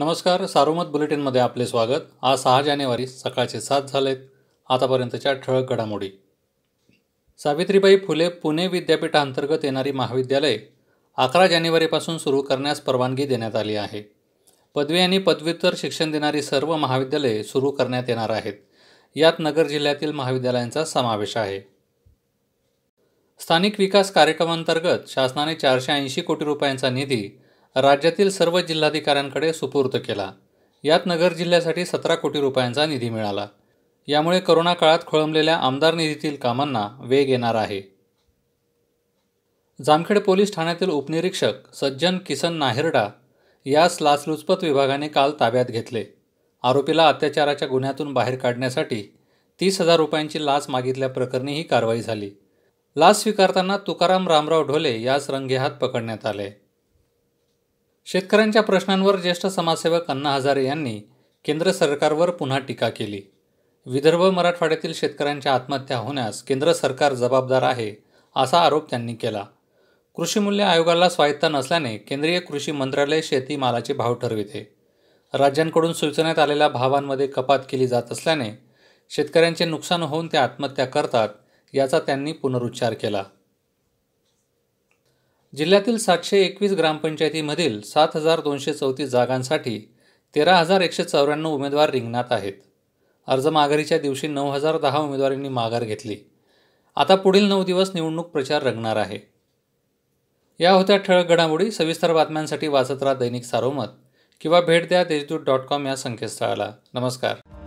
नमस्कार सारोमत बुलेटिनमध्ये आपले स्वागत आज सहा जानेवारी सकाळचे सात झालेत आतापर्यंतच्या ठळक घडामोडी सावित्रीबाई फुले पुणे विद्यापीठांतर्गत येणारी महाविद्यालय अकरा जानेवारीपासून सुरू करण्यास परवानगी देण्यात आली आहे पदवी आणि पदव्युत्तर शिक्षण देणारी सर्व महाविद्यालये सुरू करण्यात येणार आहेत यात नगर जिल्ह्यातील महाविद्यालयांचा समावेश आहे स्थानिक विकास कार्यक्रमांतर्गत शासनाने चारशे ऐंशी कोटी रुपयांचा निधी राज्यातील सर्व जिल्हाधिकाऱ्यांकडे सुपूर्द केला यात नगर जिल्ह्यासाठी सतरा कोटी रुपयांचा निधी मिळाला यामुळे करोना काळात खोळंबलेल्या आमदार निधीतील कामांना वेग येणार आहे जामखेड पोलीस ठाण्यातील उपनिरीक्षक सज्जन किसन नाहेरडा यास लाचलुचपत विभागाने काल ताब्यात घेतले आरोपीला अत्याचाराच्या गुन्ह्यातून बाहेर काढण्यासाठी तीस हजार रुपयांची लाच मागितल्याप्रकरणी ही कारवाई झाली लाच स्वीकारताना तुकाराम रामराव ढोले यास रंगेहात पकडण्यात आले शेतकऱ्यांच्या प्रश्नांवर ज्येष्ठ समाजसेवक अण्णा हजारे यांनी केंद्र सरकारवर पुन्हा टीका केली विदर्भ मराठवाड्यातील शेतकऱ्यांच्या आत्महत्या होण्यास केंद्र सरकार जबाबदार आहे असा आरोप त्यांनी केला कृषी मूल्य आयोगाला स्वायत्ता नसल्याने केंद्रीय कृषी मंत्रालय शेती मालाचे भाव ठरविते राज्यांकडून सुचवण्यात आलेल्या भावांमध्ये कपात केली जात असल्याने शेतकऱ्यांचे नुकसान होऊन ते आत्महत्या करतात याचा त्यांनी पुनरुच्चार केला जिल्ह्यातील सातशे एकवीस ग्रामपंचायतीमधील सात हजार दोनशे चौतीस जागांसाठी तेरा हजार एकशे चौऱ्याण्णव उमेदवार रिंगणात आहेत अर्ज माघारीच्या दिवशी नऊ हजार दहा उमेदवारांनी माघार घेतली आता पुढील नऊ दिवस निवडणूक प्रचार रंगणार आहे या होत्या ठळक घडामोडी सविस्तर बातम्यांसाठी वाचत राहा दैनिक सारोमत किंवा भेट द्या देशदूत डॉट कॉम या संकेतस्थळाला नमस्कार